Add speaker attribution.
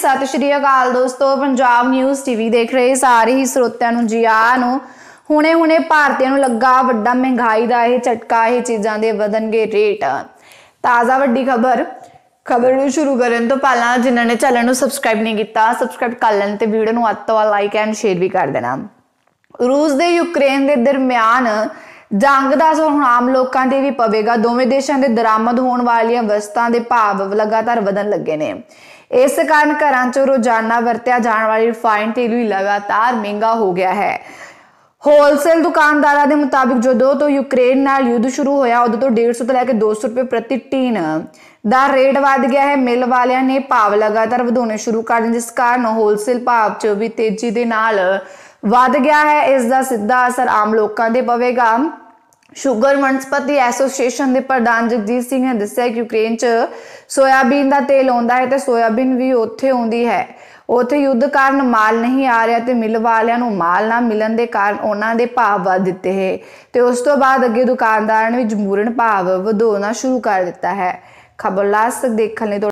Speaker 1: ਸਤਿ ਸ਼੍ਰੀ ਅਕਾਲ ਦੋਸਤੋ Punjab news TV ਦੇਖ ਰਹੇ ਸਾਰੇ ਹੀ ਸਰੋਤਿਆਂ ਨੂੰ ਜੀ ਆ ਨੂੰ ਹੁਣੇ-ਹੁਣੇ ਭਾਰਤੀਆਂ ਨੂੰ ਲੱਗਾ ਵੱਡਾ ਮਹਿੰਗਾਈ ਦਾ ਇਹ ਝਟਕਾ ਇਹ ਚੀਜ਼ਾਂ ਦੇ ਵਧਣਗੇ ਰੇਟ ਤਾਜ਼ਾ ਵੱਡੀ ਖਬਰ ਖਬਰ ਨੂੰ ਸ਼ੁਰੂ ਕਰਨ ਤੋਂ ਪਹਿਲਾਂ ਜਿਨ੍ਹਾਂ ਨੇ ਚੈਨਲ ਨੂੰ ਸਬਸਕ੍ਰਾਈਬ ਨਹੀਂ ਕੀਤਾ ਸਬਸਕ੍ਰਾਈਬ ਕਰ ਲੈਣ ਤੇ ਵੀਡੀਓ ਨੂੰ ਅੱਤ ਤੋਂ ਲਾਈਕ ਐਂਡ ਸ਼ੇਅਰ ਵੀ ਕਰ ਦੇਣਾ ਰੂਸ ਦੇ ਯੂਕਰੇਨ ਦੇ ਦਰਮਿਆਨ ਜੰਗ ਦਾ ਅਸਰ ਹੁਣ ਆਮ ਲੋਕਾਂ ਦੇ ਵੀ ਪਵੇਗਾ ਦੋਵੇਂ ਦੇਸ਼ਾਂ ਦੇ ਦਰਾਮਦ ਹੋਣ ਵਾਲੀਆਂ ਵਸਤਾਂ ਦੇ ਭਾਵ ਲਗਾਤਾਰ ਵਧਣ ਲੱਗੇ ਨੇ ਇਸ ਕਾਰਨ ਘਰਾਂ 'ਚ ਰੋਜ਼ਾਨਾ ਵਰਤਿਆ ਜਾਣ ਵਾਲੀ ਰਿਫਾਈਨ ਤੇਲ ਵੀ ਲਗਾਤਾਰ ਮਹਿੰਗਾ ਹੋ ਗਿਆ ਹੈ ਹੋਲਸੇਲ ਦੁਕਾਨਦਾਰਾਂ ਦੇ ਮੁਤਾਬਿਕ ਜਦੋਂ ਤੋਂ ਯੂਕਰੇਨ ਨਾਲ ਯੁੱਧ ਸ਼ੁਰੂ ਹੋਇਆ ਉਦੋਂ ਤੋਂ 150 ਤੋਂ ਲੈ ਕੇ 200 ਰੁਪਏ ਪ੍ਰਤੀ ਟੀਨ ਦਾ ਰੇਟ ਵਧ ਗਿਆ ਹੈ ਮਿਲ ਵਾਲਿਆਂ ਨੇ ਭਾਵ ਲਗਾਤਾਰ ਵਧਾਉਣੇ ਸ਼ੁਰੂ ਕਰ ਦਿੱਤੇ ਜਿਸ ਕਾਰਨ ਹੋਲਸੇਲ ਭਾਵ 'ਚ ਵੀ ਤੇਜ਼ੀ ਦੇ ਨਾਲ ਵਧ ਗਿਆ ਹੈ ਇਸ ਦਾ ਸਿੱਧਾ ਅਸਰ ਆਮ ਲੋਕਾਂ ਦੇ ਪਵੇਗਾ ਸ਼ੂਗਰ ਮਨਸਪਤੀ ਐਸੋਸੀਏਸ਼ਨ ਦੇ ਪ੍ਰਧਾਨ ਜਗਜੀਤ ਸਿੰਘ ਨੇ ਦੱਸਿਆ ਕਿ ਯੂਕਰੇਨ 'ਚ ਸੋਇਆਬੀਨ ਦਾ ਤੇਲ ਆਉਂਦਾ ਹੈ ਤੇ ਸੋਇਆਬੀਨ ਵੀ ਉੱਥੇ ਆਉਂਦੀ ਹੈ ਉੱਥੇ ਯੁੱਧ ਕਾਰਨ ਮਾਲ ਨਹੀਂ ਆ ਰਿਹਾ ਤੇ ਮਿਲ ਵਾਲਿਆਂ ਨੂੰ ਮਾਲ ਨਾ ਮਿਲਣ ਦੇ ਕਾਰਨ ਉਹਨਾਂ ਦੇ ਭਾਅ ਵਧ ਦਿੱਤੇ ਹੈ ਤੇ ਉਸ ਤੋਂ ਬਾਅਦ ਅੱਗੇ ਦੁਕਾਨਦਾਰਾਂ ਨੇ ਜਮੂਰਨ ਭਾਅ ਵਧਾਉਣਾ ਸ਼ੁਰੂ ਕਰ ਦਿੱਤਾ ਹੈ ਖਬਰ ਖਬਰਲਾਸ ਦੇਖਣ ਲਈ